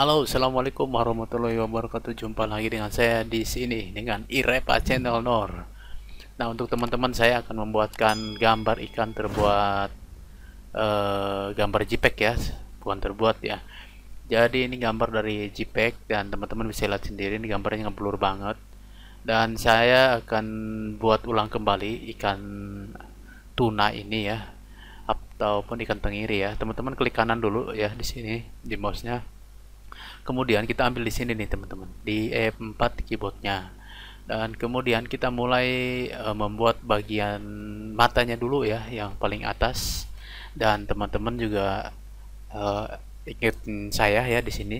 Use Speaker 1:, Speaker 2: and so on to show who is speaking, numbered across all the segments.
Speaker 1: Halo, assalamualaikum warahmatullahi wabarakatuh. Jumpa lagi dengan saya di sini dengan Irepa Channel Nor. Nah, untuk teman-teman saya akan membuatkan gambar ikan terbuat eh, gambar JPEG ya, bukan terbuat ya. Jadi ini gambar dari JPEG dan teman-teman bisa lihat sendiri ini gambarnya ngeblur banget. Dan saya akan buat ulang kembali ikan tuna ini ya ataupun ikan tengiri ya. Teman-teman klik kanan dulu ya di sini di mouse-nya kemudian kita ambil di sini nih teman-teman di F4 e keyboardnya dan kemudian kita mulai uh, membuat bagian matanya dulu ya yang paling atas dan teman-teman juga uh, ikut saya ya di sini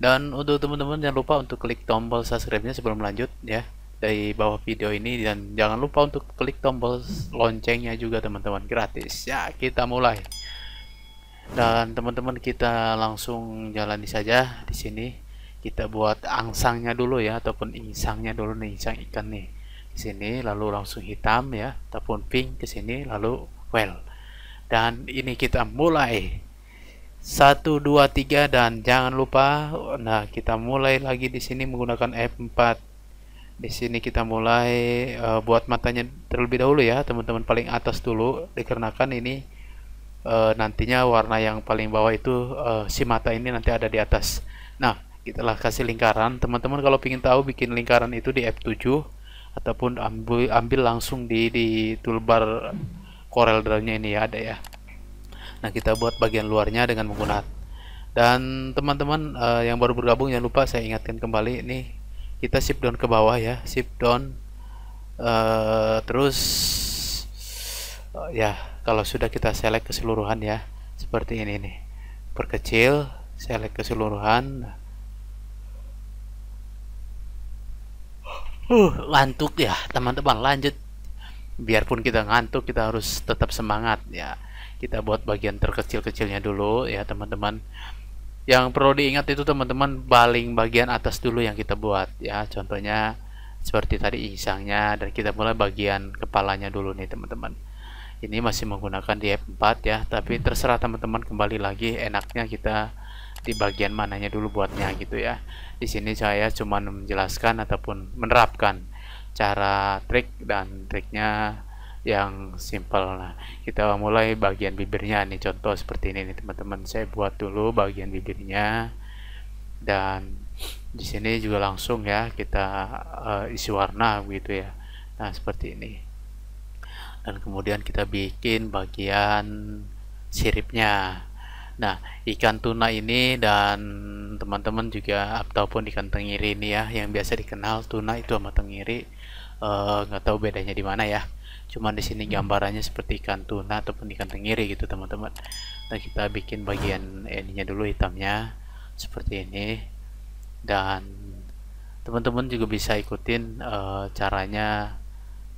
Speaker 1: dan untuk teman-teman jangan lupa untuk klik tombol subscribe-nya sebelum lanjut ya dari bawah video ini dan jangan lupa untuk klik tombol loncengnya juga teman-teman gratis ya kita mulai dan teman-teman kita langsung jalani saja di sini kita buat angsangnya dulu ya ataupun insangnya dulu nih insang ikan nih Di sini lalu langsung hitam ya ataupun pink ke sini lalu well dan ini kita mulai satu dua tiga dan jangan lupa nah kita mulai lagi di sini menggunakan F4 di sini kita mulai uh, buat matanya terlebih dahulu ya teman-teman paling atas dulu dikarenakan ini uh, nantinya warna yang paling bawah itu uh, si mata ini nanti ada di atas nah itulah kasih lingkaran teman-teman kalau ingin tahu bikin lingkaran itu di F7 ataupun ambil, ambil langsung di, di toolbar Corel Draw-nya ini ya ada ya nah kita buat bagian luarnya dengan menggunakan dan teman-teman uh, yang baru bergabung jangan lupa saya ingatkan kembali ini kita shift down ke bawah ya shift down uh, terus uh, ya kalau sudah kita select keseluruhan ya seperti ini nih perkecil select keseluruhan uh lantuk ya teman-teman lanjut biarpun kita ngantuk kita harus tetap semangat ya kita buat bagian terkecil-kecilnya dulu ya teman-teman yang perlu diingat itu teman-teman baling bagian atas dulu yang kita buat ya contohnya seperti tadi insangnya dan kita mulai bagian kepalanya dulu nih teman-teman ini masih menggunakan di F4 ya tapi terserah teman-teman kembali lagi enaknya kita di bagian mananya dulu buatnya gitu ya di sini saya cuma menjelaskan ataupun menerapkan cara trik dan triknya yang simple nah kita mulai bagian bibirnya nih contoh seperti ini nih teman-teman saya buat dulu bagian bibirnya dan di sini juga langsung ya kita uh, isi warna gitu ya nah seperti ini dan kemudian kita bikin bagian siripnya nah ikan tuna ini dan teman-teman juga ataupun ikan tengiri ini ya yang biasa dikenal tuna itu sama tengiri eh, nggak uh, tahu bedanya di mana ya cuman di sini gambarannya seperti ikan tuna ataupun ikan tengiri gitu teman-teman nah kita bikin bagian ininya dulu hitamnya seperti ini dan teman-teman juga bisa ikutin uh, caranya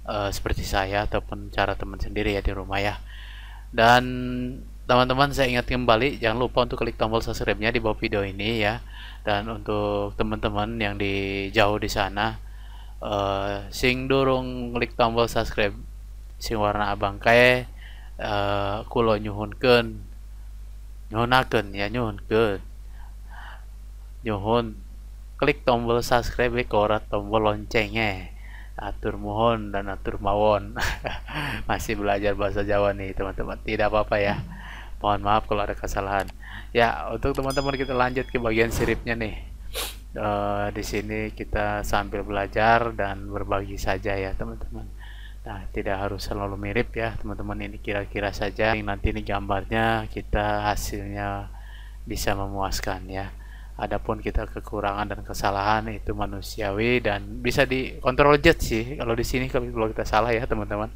Speaker 1: uh, seperti saya ataupun cara teman sendiri ya di rumah ya dan teman-teman saya ingat kembali jangan lupa untuk klik tombol subscribe-nya di bawah video ini ya dan untuk teman-teman yang di jauh di sana uh, sing durung klik tombol subscribe sing warna abang kaya uh, eh, kulo nyuhunkeun nyuhunaken ya nyuhunkeun nyuhun klik tombol subscribe klik ora tombol loncengnya atur mohon dan atur mawon masih belajar bahasa Jawa nih teman-teman tidak apa-apa ya mohon maaf kalau ada kesalahan ya untuk teman-teman kita lanjut ke bagian siripnya nih e, di sini kita sambil belajar dan berbagi saja ya teman-teman nah tidak harus selalu mirip ya teman-teman ini kira-kira saja nanti ini gambarnya kita hasilnya bisa memuaskan ya Adapun kita kekurangan dan kesalahan itu manusiawi dan bisa dikontrol jet sih. Kalau di sini kalau kita salah ya teman-teman.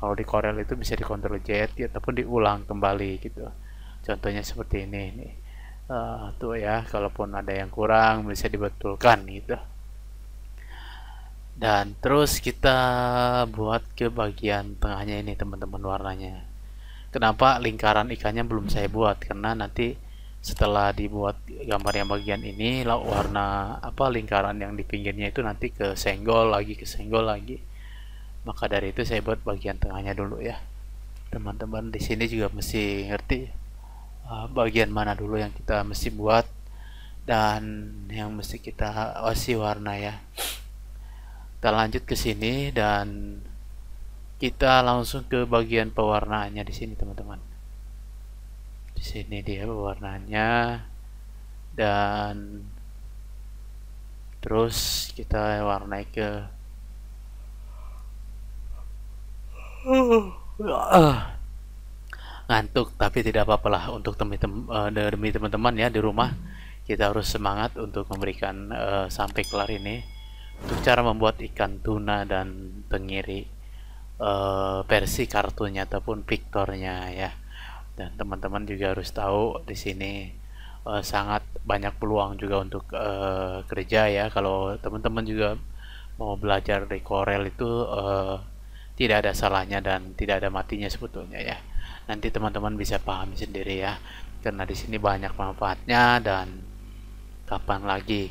Speaker 1: Kalau di Corel itu bisa dikontrol jet ya, ataupun diulang kembali gitu. Contohnya seperti ini nih. Uh, tuh ya, kalaupun ada yang kurang bisa dibetulkan gitu. Dan terus kita buat ke bagian tengahnya ini teman-teman warnanya. Kenapa lingkaran ikannya belum saya buat karena nanti setelah dibuat gambar yang bagian ini lalu warna apa lingkaran yang di pinggirnya itu nanti ke senggol lagi ke senggol lagi maka dari itu saya buat bagian tengahnya dulu ya teman-teman di sini juga mesti ngerti uh, bagian mana dulu yang kita mesti buat dan yang mesti kita kasih warna ya kita lanjut ke sini dan kita langsung ke bagian pewarnaannya di sini teman-teman di sini dia warnanya dan terus kita warnai ke ngantuk tapi tidak apa-apalah untuk eh, demi demi teman-teman ya di rumah kita harus semangat untuk memberikan uh, sampai kelar ini untuk cara membuat ikan tuna dan tenggiri uh, versi kartunya ataupun piktornya ya dan teman-teman juga harus tahu di sini uh, sangat banyak peluang juga untuk uh, kerja ya kalau teman-teman juga mau belajar di Corel itu uh, tidak ada salahnya dan tidak ada matinya sebetulnya ya nanti teman-teman bisa pahami sendiri ya karena di sini banyak manfaatnya dan kapan lagi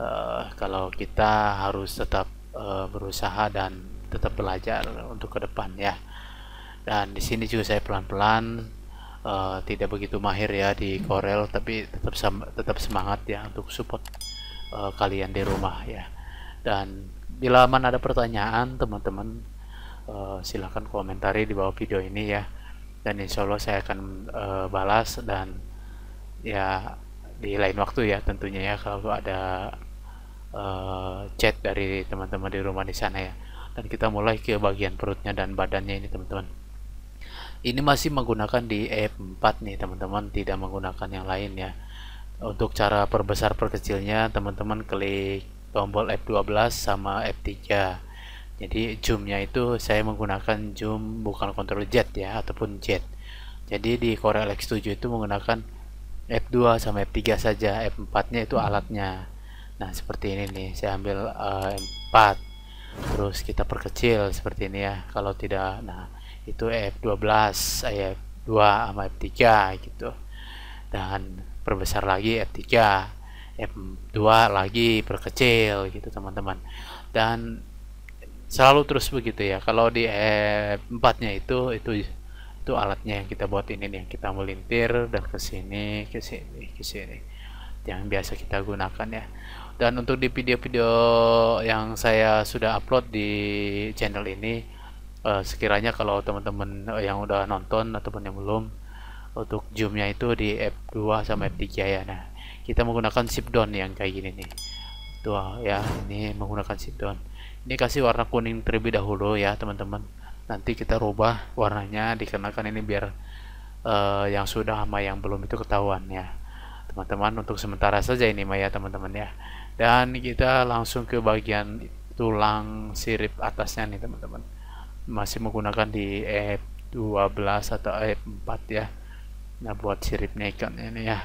Speaker 1: uh, kalau kita harus tetap uh, berusaha dan tetap belajar untuk ke depan ya dan di sini juga saya pelan-pelan uh, tidak begitu mahir ya di Corel tapi tetap sem tetap semangat ya untuk support uh, kalian di rumah ya dan bila mana ada pertanyaan teman-teman uh, eh, silahkan komentari di bawah video ini ya dan insya Allah saya akan uh, balas dan ya di lain waktu ya tentunya ya kalau ada uh, chat dari teman-teman di rumah di sana ya dan kita mulai ke bagian perutnya dan badannya ini teman-teman ini masih menggunakan di F4 e nih teman-teman tidak menggunakan yang lain ya untuk cara perbesar perkecilnya teman-teman klik tombol F12 sama F3 jadi zoomnya itu saya menggunakan zoom bukan kontrol Z ya ataupun Z jadi di Corel X7 itu menggunakan F2 sama F3 saja F4 nya itu alatnya nah seperti ini nih saya ambil uh, f 4 terus kita perkecil seperti ini ya kalau tidak nah itu F12 eh, F2 sama F3 gitu dan perbesar lagi F3 F2 lagi perkecil gitu teman-teman dan selalu terus begitu ya kalau di F4 nya itu itu itu alatnya yang kita buat ini nih yang kita melintir dan ke sini ke sini ke sini yang biasa kita gunakan ya dan untuk di video-video yang saya sudah upload di channel ini uh, sekiranya kalau teman-teman yang udah nonton ataupun yang belum untuk zoomnya itu di F2 sama F3 ya nah kita menggunakan ship down yang kayak gini nih tuh ya ini menggunakan ship down ini kasih warna kuning terlebih dahulu ya teman-teman nanti kita rubah warnanya dikenakan ini biar uh, yang sudah sama yang belum itu ketahuan ya teman-teman untuk sementara saja ini Maya teman-teman ya dan kita langsung ke bagian tulang sirip atasnya nih teman-teman masih menggunakan di E12 atau E4 ya nah buat sirip naked ini ya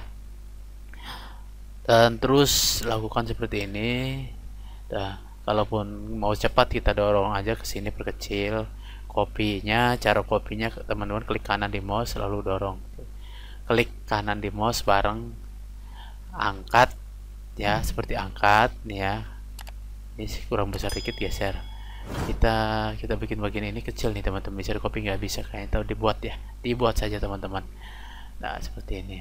Speaker 1: dan terus lakukan seperti ini nah, kalaupun mau cepat kita dorong aja ke sini perkecil kopinya cara kopinya teman-teman klik kanan di mouse lalu dorong klik kanan di mouse bareng angkat ya seperti angkat nih ya ini kurang besar dikit geser kita kita bikin bagian ini kecil nih teman-teman bisa kopi copy nggak bisa kayak tahu dibuat ya dibuat saja teman-teman nah seperti ini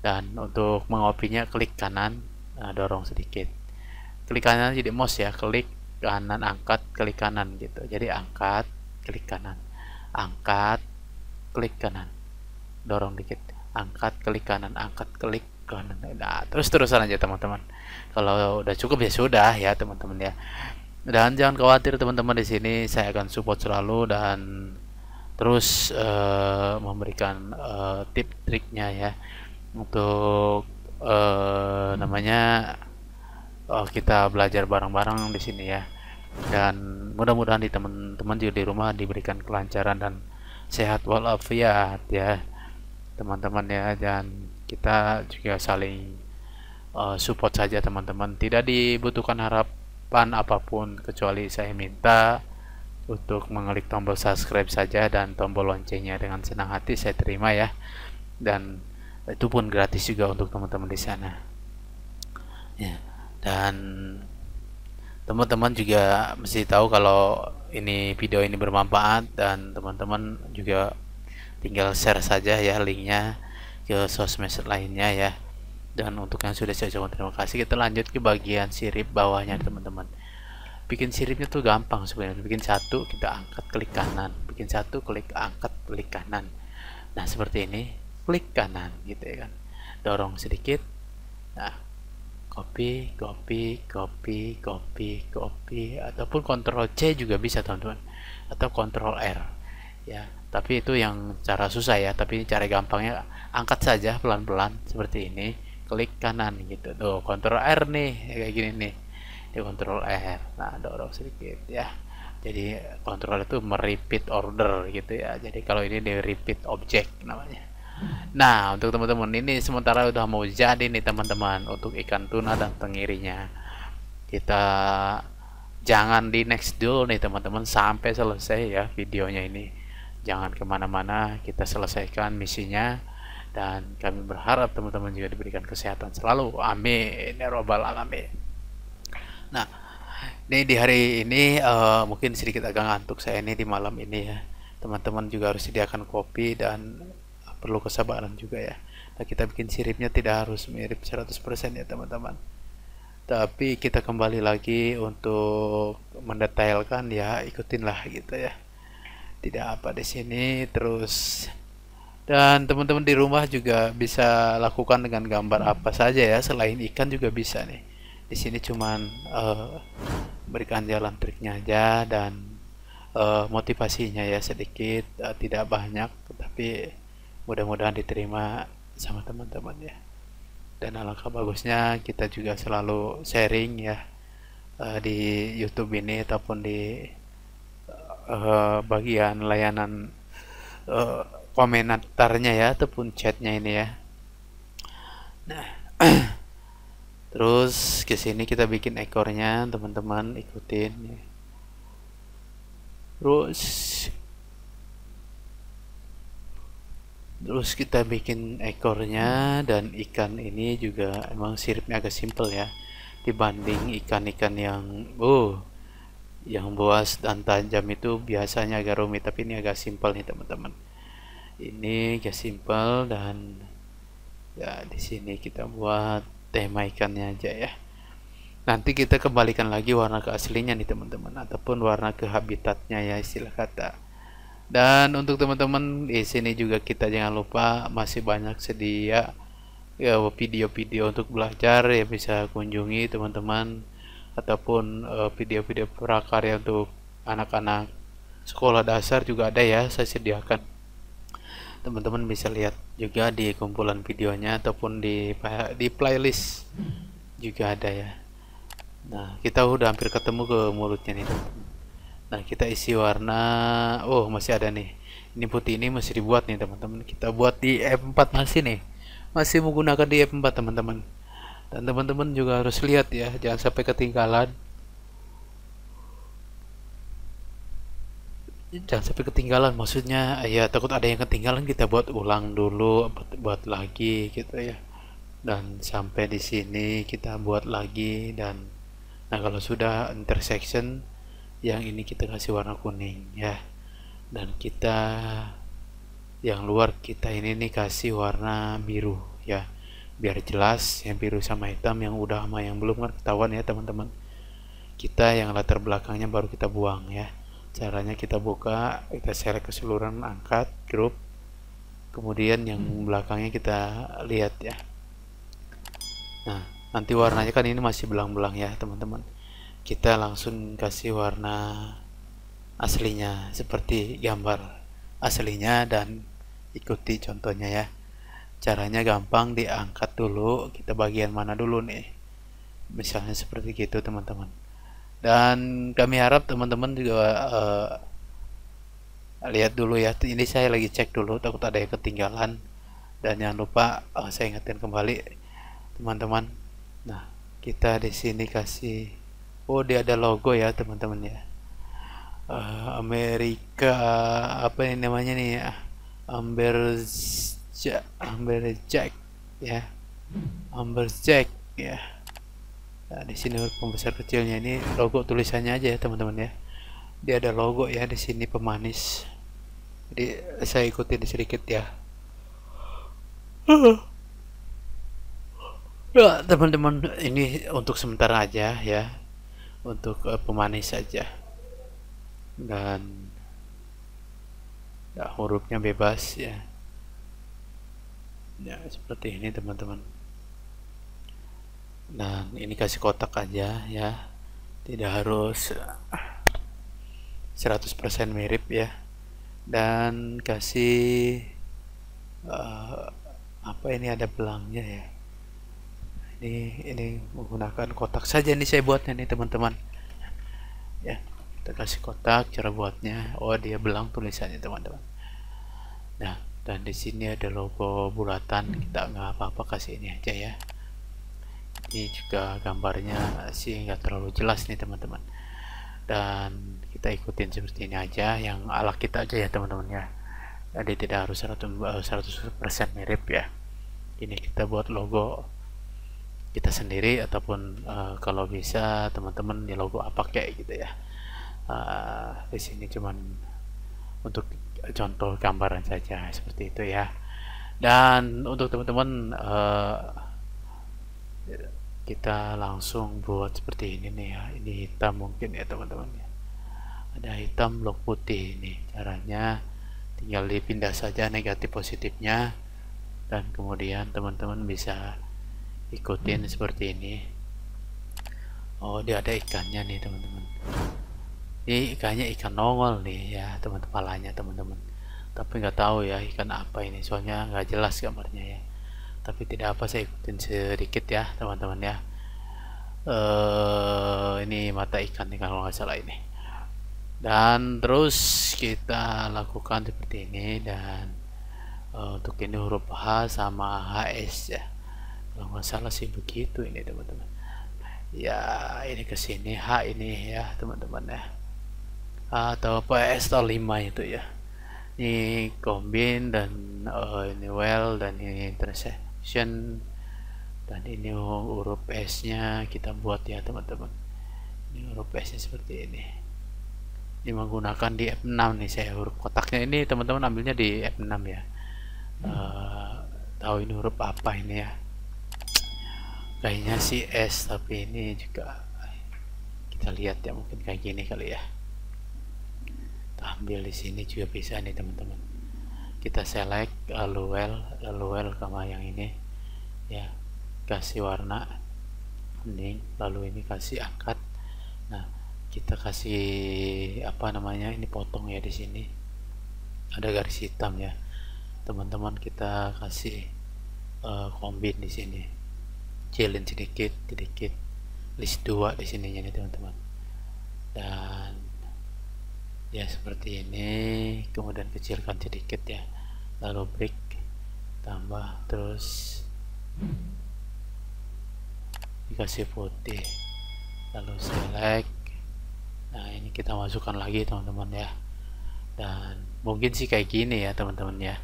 Speaker 1: dan untuk mengopinya klik kanan nah, dorong sedikit klik kanan jadi mouse ya klik kanan angkat klik kanan gitu jadi angkat klik kanan angkat klik kanan dorong dikit angkat klik kanan angkat klik kanan nah terus terusan aja teman-teman kalau udah cukup ya sudah ya teman-teman ya dan jangan khawatir teman-teman di sini saya akan support selalu dan terus uh, memberikan uh, tip triknya ya untuk uh, namanya uh, kita belajar bareng-bareng di sini ya dan mudah-mudahan di teman-teman juga di rumah diberikan kelancaran dan sehat walafiat ya teman-teman ya dan kita juga saling uh, support saja teman-teman tidak dibutuhkan harap pan apapun kecuali saya minta untuk mengklik tombol subscribe saja dan tombol loncengnya dengan senang hati saya terima ya dan itu pun gratis juga untuk teman-teman di sana ya dan teman-teman juga mesti tahu kalau ini video ini bermanfaat dan teman-teman juga tinggal share saja ya linknya ke sosmed lainnya ya dan untuk yang sudah saya coba terima kasih kita lanjut ke bagian sirip bawahnya teman-teman bikin siripnya tuh gampang sebenarnya bikin satu kita angkat klik kanan bikin satu klik angkat klik kanan nah seperti ini klik kanan gitu ya kan dorong sedikit nah copy copy copy copy copy ataupun ctrl C juga bisa teman-teman atau ctrl R ya tapi itu yang cara susah ya tapi cara gampangnya angkat saja pelan-pelan seperti ini klik kanan gitu tuh kontrol R nih ya, kayak gini nih di kontrol R nah dorong sedikit ya jadi kontrol itu meripit order gitu ya jadi kalau ini di repeat object namanya nah untuk teman-teman ini sementara udah mau jadi nih teman-teman untuk ikan tuna dan tengirinya kita jangan di next dulu nih teman-teman sampai selesai ya videonya ini jangan kemana-mana kita selesaikan misinya dan kami berharap teman-teman juga diberikan kesehatan selalu amin ya robbal alamin nah ini di hari ini uh, mungkin sedikit agak ngantuk saya ini di malam ini ya teman-teman juga harus sediakan kopi dan perlu kesabaran juga ya nah, kita bikin siripnya tidak harus mirip 100% ya teman-teman tapi kita kembali lagi untuk mendetailkan ya ikutinlah gitu ya tidak apa di sini terus dan teman-teman di rumah juga bisa lakukan dengan gambar apa saja ya, selain ikan juga bisa nih. Di sini cuman uh, berikan jalan triknya aja dan uh, motivasinya ya sedikit, uh, tidak banyak, tapi mudah-mudahan diterima sama teman-teman ya. Dan alangkah bagusnya kita juga selalu sharing ya uh, di YouTube ini ataupun di uh, bagian layanan uh, komentarnya ya ataupun chatnya ini ya nah terus ke sini kita bikin ekornya teman-teman ikutin ya. terus terus kita bikin ekornya dan ikan ini juga emang siripnya agak simpel ya dibanding ikan-ikan yang oh yang buas dan tajam itu biasanya agak rumit tapi ini agak simpel nih teman-teman ini ya simple dan ya di sini kita buat tema ikannya aja ya nanti kita kembalikan lagi warna ke aslinya nih teman-teman ataupun warna ke habitatnya ya istilah kata dan untuk teman-teman di sini juga kita jangan lupa masih banyak sedia ya, video-video ya, untuk belajar ya bisa kunjungi teman-teman ataupun eh, video-video uh, prakarya untuk anak-anak sekolah dasar juga ada ya saya sediakan teman-teman bisa lihat juga di kumpulan videonya ataupun di di playlist juga ada ya nah kita udah hampir ketemu ke mulutnya nih nah kita isi warna oh masih ada nih ini putih ini masih dibuat nih teman-teman kita buat di F4 masih nih masih menggunakan di F4 teman-teman dan teman-teman juga harus lihat ya jangan sampai ketinggalan jangan sampai ketinggalan maksudnya ya takut ada yang ketinggalan kita buat ulang dulu buat, buat lagi gitu ya dan sampai di sini kita buat lagi dan nah kalau sudah intersection yang ini kita kasih warna kuning ya dan kita yang luar kita ini nih kasih warna biru ya biar jelas yang biru sama hitam yang udah sama yang belum kan ketahuan ya teman-teman kita yang latar belakangnya baru kita buang ya caranya kita buka kita share keseluruhan angkat grup kemudian yang belakangnya kita lihat ya nah nanti warnanya kan ini masih belang-belang ya teman-teman kita langsung kasih warna aslinya seperti gambar aslinya dan ikuti contohnya ya caranya gampang diangkat dulu kita bagian mana dulu nih misalnya seperti gitu teman-teman dan kami harap teman-teman juga uh, lihat dulu ya ini saya lagi cek dulu takut ada yang ketinggalan dan jangan lupa uh, saya ingatkan kembali teman-teman nah kita di sini kasih oh dia ada logo ya teman-teman ya uh, Amerika apa ini namanya nih ya Amber Jack Amber Jack ya Amber Jack ya nah, di sini huruf pembesar kecilnya ini logo tulisannya aja ya teman-teman ya dia ada logo ya di sini pemanis jadi saya ikutin sedikit ya ya teman-teman ini untuk sementara aja ya untuk uh, pemanis saja dan ya, hurufnya bebas ya ya seperti ini teman-teman dan nah, ini kasih kotak aja ya tidak harus 100% mirip ya dan kasih uh, apa ini ada belangnya ya ini ini menggunakan kotak saja nih saya buatnya nih teman-teman ya kita kasih kotak cara buatnya oh dia belang tulisannya teman-teman nah dan di sini ada logo bulatan kita nggak apa-apa kasih ini aja ya ini juga gambarnya sih nggak terlalu jelas nih teman-teman dan kita ikutin seperti ini aja yang ala kita aja ya teman-teman ya jadi tidak harus 100%, 100 eh, mirip ya ini kita buat logo kita sendiri ataupun uh, kalau bisa teman-teman di ya logo apa kayak gitu ya uh, di sini cuman untuk contoh gambaran saja seperti itu ya dan untuk teman-teman uh, Iya. kita langsung buat seperti ini nih ya ini hitam mungkin ya teman-teman ya ada hitam blok putih ini caranya tinggal dipindah saja negatif positifnya dan kemudian teman-teman bisa ikutin seperti ini oh dia ada ikannya nih teman-teman ini ikannya ikan nongol nih ya teman-teman palanya teman-teman tapi nggak tahu ya ikan apa ini soalnya nggak jelas gambarnya ya tapi tidak apa saya ikutin sedikit ya teman-teman ya eh ini mata ikan nih kalau nggak salah ini dan terus kita lakukan seperti ini dan uh, untuk ini huruf H sama HS ya kalau nggak salah sih begitu ini teman-teman ya ini ke sini H ini ya teman-teman ya atau PS 5 itu ya ini kombin dan uh, ini well dan ini interest ya action dan ini huruf S nya kita buat ya teman-teman ini huruf S nya seperti ini ini menggunakan di F6 nih saya huruf kotaknya ini teman-teman ambilnya di F6 ya hmm. uh, tahu ini huruf apa ini ya kayaknya si S tapi ini juga kita lihat ya mungkin kayak gini kali ya kita ambil di sini juga bisa nih teman-teman kita select lalu LOL sama yang ini ya kasih warna kuning lalu ini kasih angkat nah kita kasih apa namanya ini potong ya di sini ada garis hitam ya teman-teman kita kasih uh, kombin di sini challenge sedikit sedikit list dua di sininya nih teman-teman dan ya seperti ini kemudian kecilkan sedikit ya lalu break tambah terus dikasih putih lalu select nah ini kita masukkan lagi teman-teman ya dan mungkin sih kayak gini ya teman-teman ya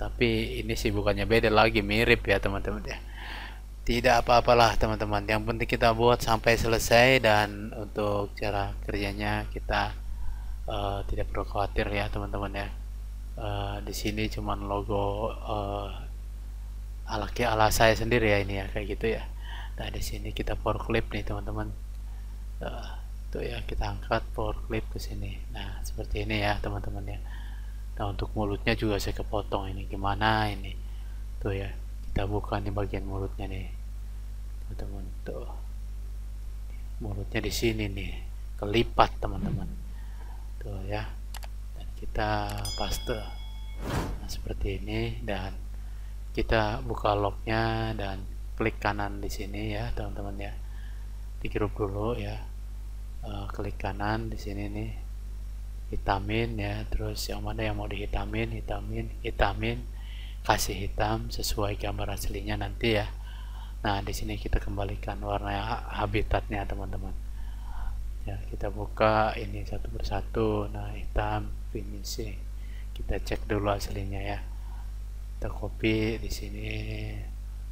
Speaker 1: tapi ini sih bukannya beda lagi mirip ya teman-teman ya tidak apa-apalah teman-teman yang penting kita buat sampai selesai dan untuk cara kerjanya kita uh, tidak perlu khawatir ya teman-teman ya uh, di sini cuman logo uh, ala ala saya sendiri ya ini ya kayak gitu ya nah di sini kita clip nih teman-teman uh, tuh ya kita angkat clip ke sini nah seperti ini ya teman-teman ya nah untuk mulutnya juga saya kepotong ini gimana ini tuh ya kita buka nih bagian mulutnya nih teman-teman tuh mulutnya di sini nih kelipat teman-teman gitu ya dan kita paste nah, seperti ini dan kita buka lognya dan klik kanan di sini ya teman-teman ya di dulu ya e, klik kanan di sini nih hitamin ya terus yang mana yang mau dihitamin hitamin hitamin kasih hitam sesuai gambar aslinya nanti ya nah di sini kita kembalikan warna habitatnya teman-teman ya kita buka ini satu persatu nah hitam finishing kita cek dulu aslinya ya kita copy di sini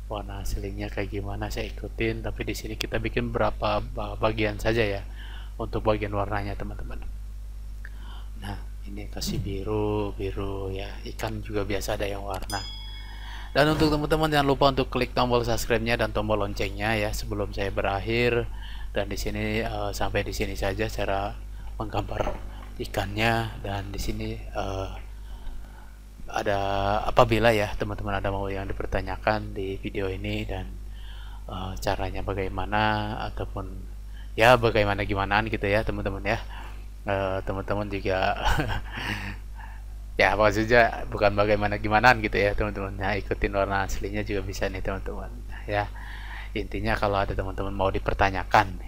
Speaker 1: warna aslinya kayak gimana saya ikutin tapi di sini kita bikin berapa bagian saja ya untuk bagian warnanya teman-teman nah ini kasih biru biru ya ikan juga biasa ada yang warna dan untuk teman-teman jangan lupa untuk klik tombol subscribe-nya dan tombol loncengnya ya sebelum saya berakhir. Dan di sini uh, sampai di sini saja cara menggambar ikannya dan di sini uh, ada apabila ya teman-teman ada mau yang dipertanyakan di video ini dan uh, caranya bagaimana ataupun ya bagaimana gimanaan gitu ya teman-teman ya teman-teman uh, teman -teman juga ya maksudnya bukan bagaimana gimana gitu ya teman-teman nah ikutin warna aslinya juga bisa nih teman-teman ya intinya kalau ada teman-teman mau dipertanyakan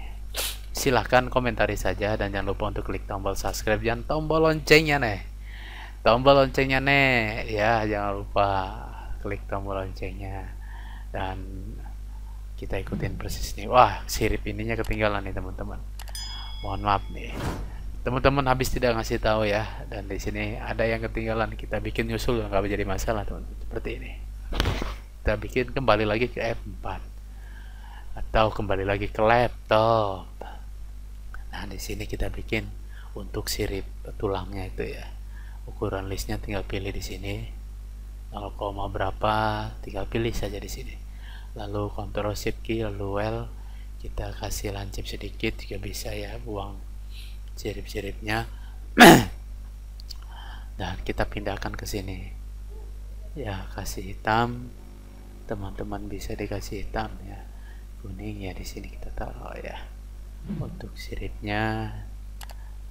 Speaker 1: silahkan komentari saja dan jangan lupa untuk klik tombol subscribe dan tombol loncengnya nih tombol loncengnya nih ya jangan lupa klik tombol loncengnya dan kita ikutin persis nih wah sirip ininya ketinggalan nih teman-teman mohon maaf nih teman-teman habis tidak ngasih tahu ya dan di sini ada yang ketinggalan kita bikin nyusul nggak menjadi masalah teman teman seperti ini kita bikin kembali lagi ke F4 atau kembali lagi ke laptop nah di sini kita bikin untuk sirip tulangnya itu ya ukuran listnya tinggal pilih di sini 0, berapa tinggal pilih saja di sini lalu kontrol shift key lalu L kita kasih lancip sedikit juga bisa ya buang sirip-siripnya dan kita pindahkan ke sini ya kasih hitam teman-teman bisa dikasih hitam ya kuning ya di sini kita taruh ya untuk siripnya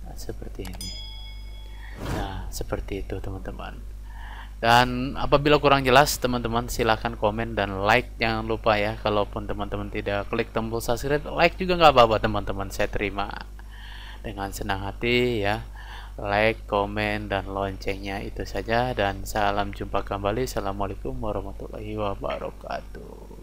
Speaker 1: nah, seperti ini nah seperti itu teman-teman dan apabila kurang jelas teman-teman silahkan komen dan like jangan lupa ya kalaupun teman-teman tidak klik tombol subscribe like juga nggak apa-apa teman-teman saya terima dengan senang hati ya like, komen, dan loncengnya itu saja dan salam jumpa kembali assalamualaikum warahmatullahi wabarakatuh